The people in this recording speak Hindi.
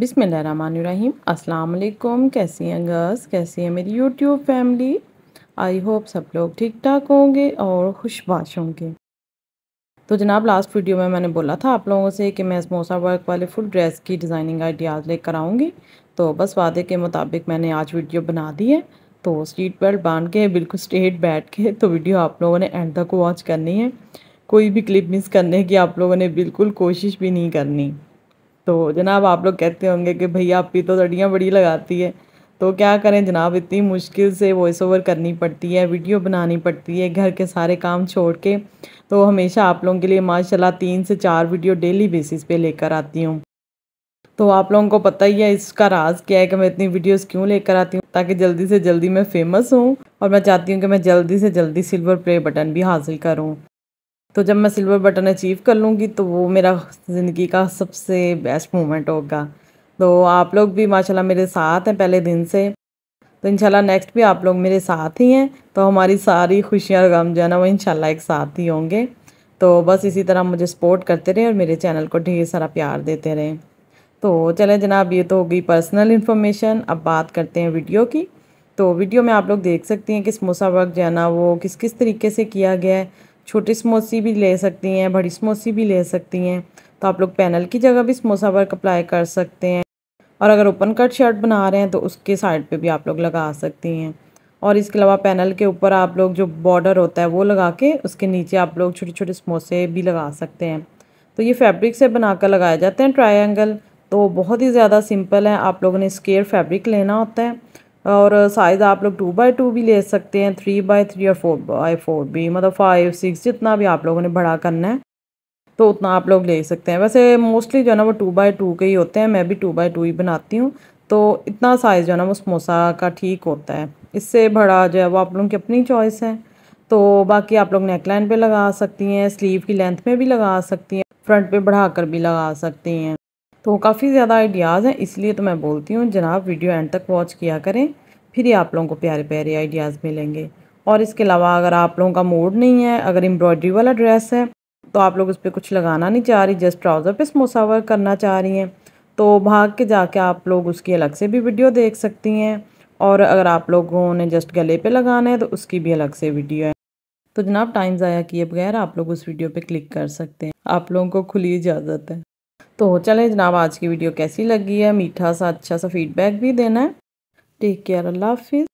बिसमीम अस्सलाम कैसी हैं गर्ल्स कैसी है मेरी यूट्यूब फैमिली आई होप सब लोग ठीक ठाक होंगे और खुशबाश होंगे तो जनाब लास्ट वीडियो में मैंने बोला था आप लोगों से कि मैं समोसा वर्क वाले फुल ड्रेस की डिज़ाइनिंग आइडियाज़ लेकर आऊँगी तो बस वादे के मुताबिक मैंने आज वीडियो बना दी है तो सीट बेल्ट बांध के बिल्कुल स्ट्रेट बैठ के तो वीडियो आप लोगों ने एंड तक वॉच करनी है कोई भी क्लिप मिस करने की आप लोगों ने बिल्कुल कोशिश भी नहीं करनी तो जनाब आप लोग कहते होंगे कि भैया आपकी तो दड़ियाँ बड़ी लगाती है तो क्या करें जनाब इतनी मुश्किल से वॉइस ओवर करनी पड़ती है वीडियो बनानी पड़ती है घर के सारे काम छोड़ के तो हमेशा आप लोगों के लिए माशाल्लाह तीन से चार वीडियो डेली बेसिस पे लेकर आती हूँ तो आप लोगों को पता ही है इसका राज क्या है कि मैं इतनी वीडियोस क्यों लेकर आती हूँ ताकि जल्दी से जल्दी मैं फेमस हूँ और मैं चाहती हूँ कि मैं जल्दी से जल्दी सिल्वर प्ले बटन भी हासिल करूँ तो जब मैं सिल्वर बटन अचीव कर लूँगी तो वो मेरा ज़िंदगी का सबसे बेस्ट मोमेंट होगा तो आप लोग भी माशाल्लाह मेरे साथ हैं पहले दिन से तो इंशाल्लाह नेक्स्ट भी आप लोग मेरे साथ ही हैं तो हमारी सारी खुशियाँ और गम जो है ना वो इंशाल्लाह एक साथ ही होंगे तो बस इसी तरह मुझे सपोर्ट करते रहें और मेरे चैनल को ढेर सारा प्यार देते रहें तो चले जनाब ये तो होगी पर्सनल इन्फॉर्मेशन अब बात करते हैं वीडियो की तो वीडियो में आप लोग देख सकती हैं कि समोसा वर्क जो है ना वो किस किस तरीके से किया गया है छोटी समोसी भी ले सकती हैं बड़ी समोसी भी ले सकती हैं तो आप लोग पैनल की जगह भी समोसा वर्क अप्लाई कर सकते हैं और अगर ओपन कट शर्ट बना रहे हैं तो उसके साइड पे भी आप लोग लगा सकती हैं और इसके अलावा पैनल के ऊपर आप लोग जो बॉर्डर होता है वो लगा के उसके नीचे आप लोग छोटे छोटे समोसे भी लगा सकते हैं तो ये फैब्रिक से बनाकर लगाए जाते हैं ट्राइंगल तो बहुत ही ज़्यादा सिंपल है आप लोगों ने स्केयर फैब्रिक लेना होता है और साइज़ आप लोग टू बाई टू भी ले सकते हैं थ्री बाई थ्री और फोर बाई फोर भी मतलब फाइव सिक्स जितना भी आप लोगों ने बड़ा करना है तो उतना आप लोग ले सकते हैं वैसे मोस्टली जो है ना वो टू बाई टू के ही होते हैं मैं भी टू बाई टू ही बनाती हूँ तो इतना साइज़ जो है ना वो समोसा का ठीक होता है इससे बड़ा जो है वो आप लोगों की अपनी चॉइस है तो बाकी आप लोग नेकलाइन पर लगा सकती हैं स्लीव की लेंथ में भी लगा सकती हैं फ्रंट पर बढ़ा कर भी लगा सकती हैं तो काफ़ी ज़्यादा आइडियाज़ हैं इसलिए तो मैं बोलती हूँ जनाब वीडियो एंड तक वॉच किया करें फिर ही आप लोगों को प्यारे प्यारे आइडियाज़ मिलेंगे और इसके अलावा अगर आप लोगों का मूड नहीं है अगर एम्ब्रॉयडरी वाला ड्रेस है तो आप लोग उस पर कुछ लगाना नहीं चाह रही जस्ट ट्राउज़र पे समोसा वर्क करना चाह रही हैं तो भाग के जाके आप लोग उसकी अलग से भी वीडियो देख सकती हैं और अगर आप लोगों ने जस्ट गले पे लगाना है तो उसकी भी अलग से वीडियो है तो जनाब टाइम ज़ाया किए बगैर आप लोग उस वीडियो पे क्लिक कर सकते हैं आप लोगों को खुली इजाज़त है तो चलें जनाब आज की वीडियो कैसी लगी है मीठा सा अच्छा सा फीडबैक भी देना है टेक केयर अल्लाह हाफिज़